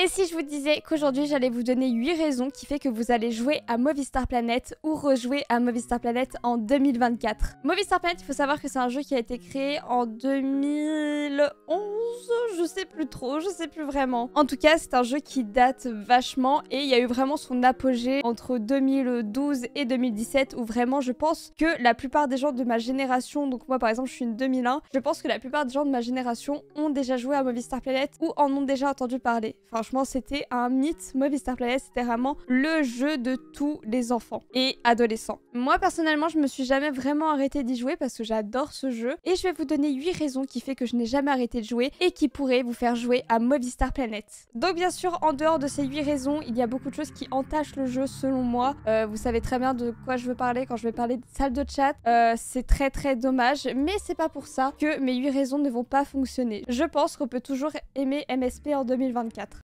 Et si je vous disais qu'aujourd'hui j'allais vous donner 8 raisons qui fait que vous allez jouer à Movistar Planet ou rejouer à Movistar Planet en 2024 Movistar Planet, il faut savoir que c'est un jeu qui a été créé en 2011, je sais plus trop, je sais plus vraiment. En tout cas, c'est un jeu qui date vachement et il y a eu vraiment son apogée entre 2012 et 2017 où vraiment je pense que la plupart des gens de ma génération, donc moi par exemple je suis une 2001, je pense que la plupart des gens de ma génération ont déjà joué à Movistar Planet ou en ont déjà entendu parler. Enfin, c'était un mythe. Movistar Star Planet, c'était vraiment le jeu de tous les enfants et adolescents. Moi, personnellement, je me suis jamais vraiment arrêtée d'y jouer parce que j'adore ce jeu. Et je vais vous donner 8 raisons qui fait que je n'ai jamais arrêté de jouer et qui pourraient vous faire jouer à Movistar Planet. Donc, bien sûr, en dehors de ces 8 raisons, il y a beaucoup de choses qui entachent le jeu selon moi. Euh, vous savez très bien de quoi je veux parler quand je vais parler de salle de chat. Euh, c'est très très dommage, mais c'est pas pour ça que mes 8 raisons ne vont pas fonctionner. Je pense qu'on peut toujours aimer MSP en 2024.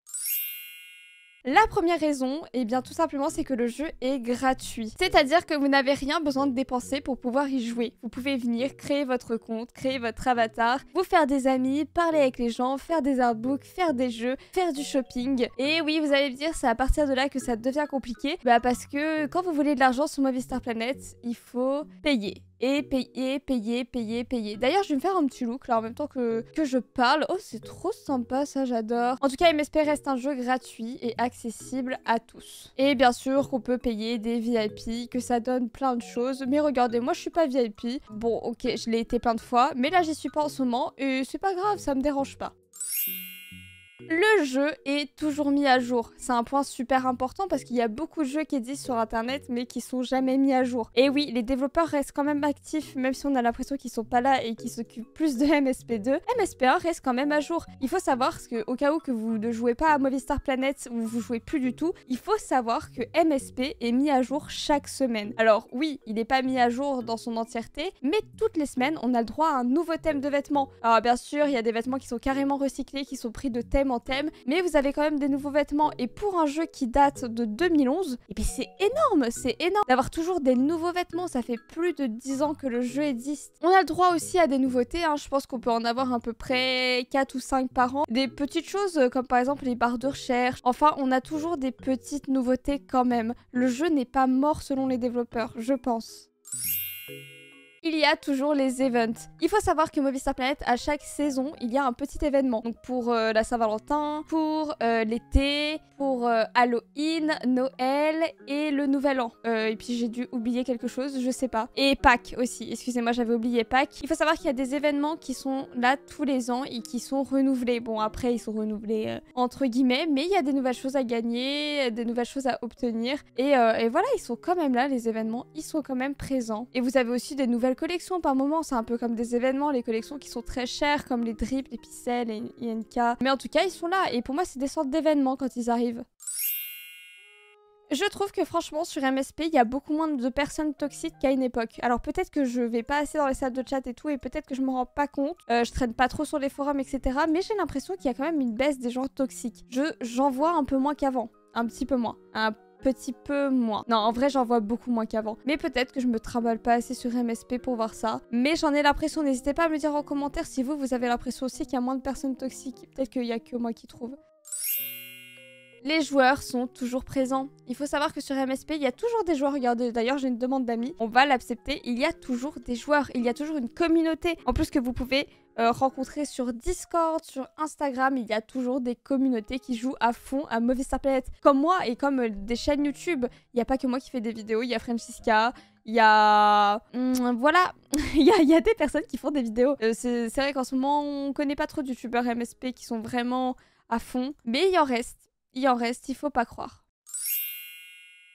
La première raison, et eh bien tout simplement, c'est que le jeu est gratuit. C'est-à-dire que vous n'avez rien besoin de dépenser pour pouvoir y jouer. Vous pouvez venir créer votre compte, créer votre avatar, vous faire des amis, parler avec les gens, faire des artbooks, faire des jeux, faire du shopping. Et oui, vous allez me dire, c'est à partir de là que ça devient compliqué. Bah parce que quand vous voulez de l'argent sur Star Planet, il faut payer. Et payer, payer, payer, payer. D'ailleurs, je vais me faire un petit look là en même temps que, que je parle. Oh, c'est trop sympa, ça, j'adore. En tout cas, MSP reste un jeu gratuit et accessible à tous. Et bien sûr qu'on peut payer des VIP, que ça donne plein de choses. Mais regardez, moi, je suis pas VIP. Bon, ok, je l'ai été plein de fois. Mais là, j'y suis pas en ce moment. Et c'est pas grave, ça me dérange pas. Le jeu est toujours mis à jour. C'est un point super important parce qu'il y a beaucoup de jeux qui existent sur internet mais qui sont jamais mis à jour. Et oui, les développeurs restent quand même actifs même si on a l'impression qu'ils sont pas là et qu'ils s'occupent plus de MSP2. MSP1 reste quand même à jour. Il faut savoir que au cas où que vous ne jouez pas à Movistar Planet ou vous jouez plus du tout, il faut savoir que MSP est mis à jour chaque semaine. Alors oui, il n'est pas mis à jour dans son entièreté, mais toutes les semaines, on a le droit à un nouveau thème de vêtements. Alors bien sûr, il y a des vêtements qui sont carrément recyclés, qui sont pris de thèmes en thème, mais vous avez quand même des nouveaux vêtements et pour un jeu qui date de 2011, et puis c'est énorme, c'est énorme d'avoir toujours des nouveaux vêtements, ça fait plus de 10 ans que le jeu existe. On a le droit aussi à des nouveautés, hein. je pense qu'on peut en avoir à peu près 4 ou 5 par an. Des petites choses euh, comme par exemple les barres de recherche, enfin on a toujours des petites nouveautés quand même. Le jeu n'est pas mort selon les développeurs, je pense il y a toujours les events. Il faut savoir que Movistar Planet, à chaque saison, il y a un petit événement. Donc pour euh, la Saint-Valentin, pour euh, l'été, pour euh, Halloween, Noël et le Nouvel An. et puis j'ai dû oublier quelque chose, je sais pas. Et Pâques aussi, excusez-moi, j'avais oublié Pâques. Il faut savoir qu'il y a des événements qui sont là tous les ans et qui sont renouvelés. Bon, après, ils sont renouvelés entre guillemets, mais il y a des nouvelles choses à gagner, des nouvelles choses à obtenir. et voilà, ils sont quand même là, les événements, ils sont quand même présents. Et vous avez aussi des nouvelles collection collections par moment. C'est un peu comme des événements, les collections qui sont très chères, comme les drips, les pixels et INK. Mais en tout cas, ils sont là. Et pour moi, c'est des sortes d'événements quand ils arrivent. Je trouve que franchement sur MSP il y a beaucoup moins de personnes toxiques qu'à une époque. Alors peut-être que je vais pas assez dans les salles de chat et tout et peut-être que je me rends pas compte. Euh, je traîne pas trop sur les forums etc. Mais j'ai l'impression qu'il y a quand même une baisse des gens toxiques. Je j'en vois un peu moins qu'avant, un petit peu moins, petit peu moins. Non, en vrai, j'en vois beaucoup moins qu'avant. Mais peut-être que je me travaille pas assez sur MSP pour voir ça. Mais j'en ai l'impression. N'hésitez pas à me dire en commentaire si vous, vous avez l'impression aussi qu'il y a moins de personnes toxiques. Peut-être qu'il y a que moi qui trouve les joueurs sont toujours présents. Il faut savoir que sur MSP, il y a toujours des joueurs. Regardez, d'ailleurs, j'ai une demande d'amis. On va l'accepter. Il y a toujours des joueurs. Il y a toujours une communauté. En plus que vous pouvez euh, rencontrer sur Discord, sur Instagram. Il y a toujours des communautés qui jouent à fond à Mauvais Star Comme moi et comme euh, des chaînes YouTube. Il n'y a pas que moi qui fais des vidéos. Il y a Francisca, il y a... Hmm, voilà, il, y a, des personnes qui font des vidéos. Euh, c'est vrai qu'en ce moment, on connaît pas trop de MSP qui sont vraiment à fond. Mais il y en reste. Il en reste, il faut pas croire.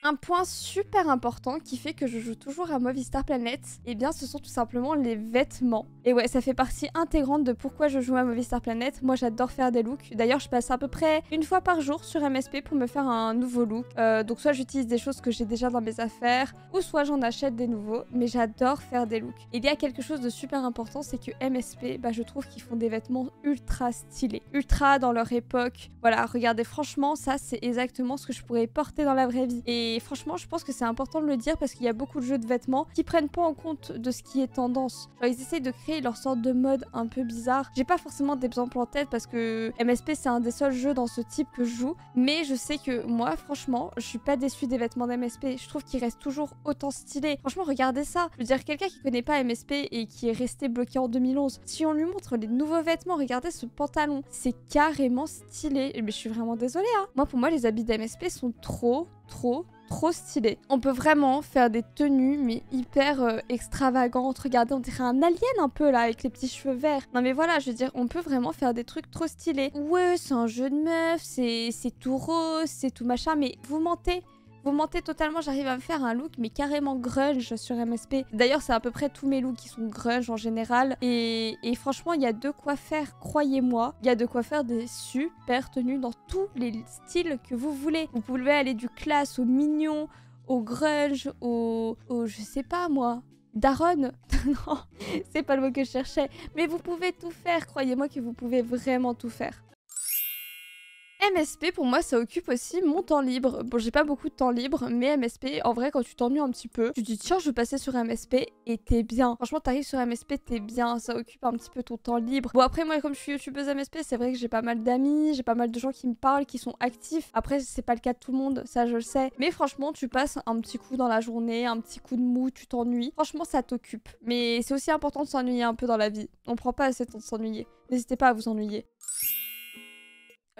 Un point super important qui fait que je joue toujours à Movie Star Planet, et eh bien ce sont tout simplement les vêtements. Et ouais, ça fait partie intégrante de pourquoi je joue à Movie Star Planet. Moi j'adore faire des looks. D'ailleurs je passe à peu près une fois par jour sur MSP pour me faire un nouveau look. Euh, donc soit j'utilise des choses que j'ai déjà dans mes affaires, ou soit j'en achète des nouveaux. Mais j'adore faire des looks. il y a quelque chose de super important, c'est que MSP, bah, je trouve qu'ils font des vêtements ultra stylés. Ultra dans leur époque. Voilà, regardez franchement, ça c'est exactement ce que je pourrais porter dans la vraie vie. Et et franchement, je pense que c'est important de le dire parce qu'il y a beaucoup de jeux de vêtements qui prennent pas en compte de ce qui est tendance. ils essayent de créer leur sorte de mode un peu bizarre. J'ai pas forcément des exemples en tête parce que MSP, c'est un des seuls jeux dans ce type que je joue. Mais je sais que moi, franchement, je suis pas déçue des vêtements d'MSP. Je trouve qu'ils restent toujours autant stylés. Franchement, regardez ça. Je veux dire, quelqu'un qui connaît pas MSP et qui est resté bloqué en 2011, si on lui montre les nouveaux vêtements, regardez ce pantalon. C'est carrément stylé. Mais je suis vraiment désolée. Hein. Moi, pour moi, les habits d'MSP sont trop trop, trop stylé. On peut vraiment faire des tenues, mais hyper euh, extravagantes. Regardez, on dirait un alien un peu là, avec les petits cheveux verts. Non mais voilà, je veux dire, on peut vraiment faire des trucs trop stylés. Ouais, c'est un jeu de meuf, c'est tout rose, c'est tout machin, mais vous mentez. Vous mentez totalement, j'arrive à me faire un look mais carrément grunge sur MSP. D'ailleurs, c'est à peu près tous mes looks qui sont grunge en général. Et, franchement, il y a de quoi faire, croyez-moi. Il y a de quoi faire des super tenues dans tous les styles que vous voulez. Vous pouvez aller du classe au mignon, au grunge, au, au je sais pas moi, daronne. non, c'est pas le mot que je cherchais. Mais vous pouvez tout faire, croyez-moi que vous pouvez vraiment tout faire. MSP, pour moi, ça occupe aussi mon temps libre. Bon, j'ai pas beaucoup de temps libre, mais MSP, en vrai, quand tu t'ennuies un petit peu, tu dis tiens, je vais passer sur MSP et t'es bien. Franchement, t'arrives sur MSP, t'es bien. Ça occupe un petit peu ton temps libre. Bon, après, moi, comme je suis youtubeuse MSP, c'est vrai que j'ai pas mal d'amis, j'ai pas mal de gens qui me parlent, qui sont actifs. Après, c'est pas le cas de tout le monde, ça je le sais. Mais franchement, tu passes un petit coup dans la journée, un petit coup de mou, tu t'ennuies. Franchement, ça t'occupe. Mais c'est aussi important de s'ennuyer un peu dans la vie. On prend pas assez de temps de s'ennuyer. N'hésitez pas à vous ennuyer.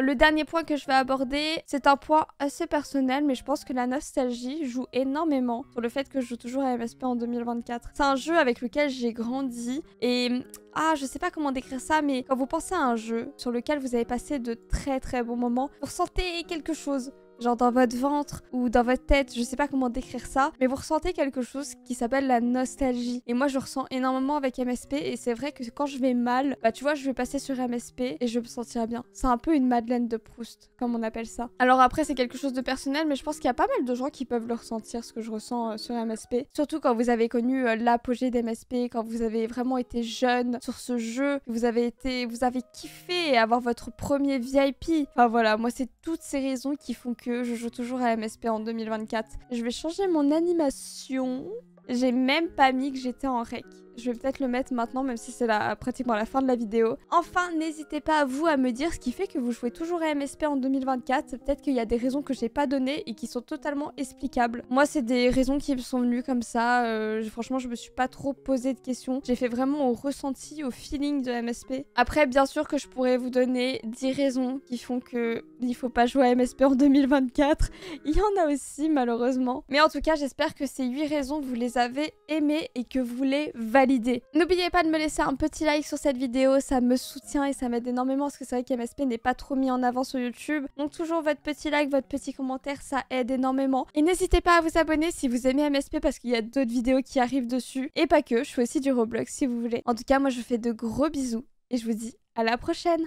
Le dernier point que je vais aborder, c'est un point assez personnel, mais je pense que la nostalgie joue énormément sur le fait que je joue toujours à MSP en 2024. C'est un jeu avec lequel j'ai grandi et ah, je sais pas comment décrire ça, mais quand vous pensez à un jeu sur lequel vous avez passé de très très bons moments, vous ressentez quelque chose genre dans votre ventre ou dans votre tête, je sais pas comment décrire ça, mais vous ressentez quelque chose qui s'appelle la nostalgie. Et moi, je ressens énormément avec MSP et c'est vrai que quand je vais mal, bah tu vois, je vais passer sur MSP et je me sentirai bien. C'est un peu une Madeleine de Proust, comme on appelle ça. Alors après, c'est quelque chose de personnel, mais je pense qu'il y a pas mal de gens qui peuvent le ressentir, ce que je ressens euh, sur MSP. Surtout quand vous avez connu euh, l'apogée d'MSP, quand vous avez vraiment été jeune sur ce jeu, vous avez été, vous avez kiffé avoir votre premier VIP. Enfin voilà, moi c'est toutes ces raisons qui font que je joue toujours à MSP en 2024. Je vais changer mon animation. J'ai même pas mis que j'étais en rec. Je vais peut-être le mettre maintenant, même si c'est pratiquement la fin de la vidéo. Enfin, n'hésitez pas à vous à me dire ce qui fait que vous jouez toujours à MSP en 2024. Peut-être qu'il y a des raisons que je j'ai pas données et qui sont totalement explicables. Moi, c'est des raisons qui me sont venues comme ça. Euh, franchement, je me suis pas trop posé de questions. J'ai fait vraiment au ressenti, au feeling de MSP. Après, bien sûr que je pourrais vous donner 10 raisons qui font que il faut pas jouer à MSP en 2024. Il y en a aussi, malheureusement. Mais en tout cas, j'espère que ces 8 raisons, vous les avez aimées et que vous les validez l'idée. N'oubliez pas de me laisser un petit like sur cette vidéo, ça me soutient et ça m'aide énormément parce que c'est vrai qu'MSP n'est pas trop mis en avant sur YouTube. Donc toujours votre petit like, votre petit commentaire, ça aide énormément. Et n'hésitez pas à vous abonner si vous aimez MSP parce qu'il y a d'autres vidéos qui arrivent dessus. Et pas que, je fais aussi du Roblox si vous voulez. En tout cas, moi je vous fais de gros bisous et je vous dis à la prochaine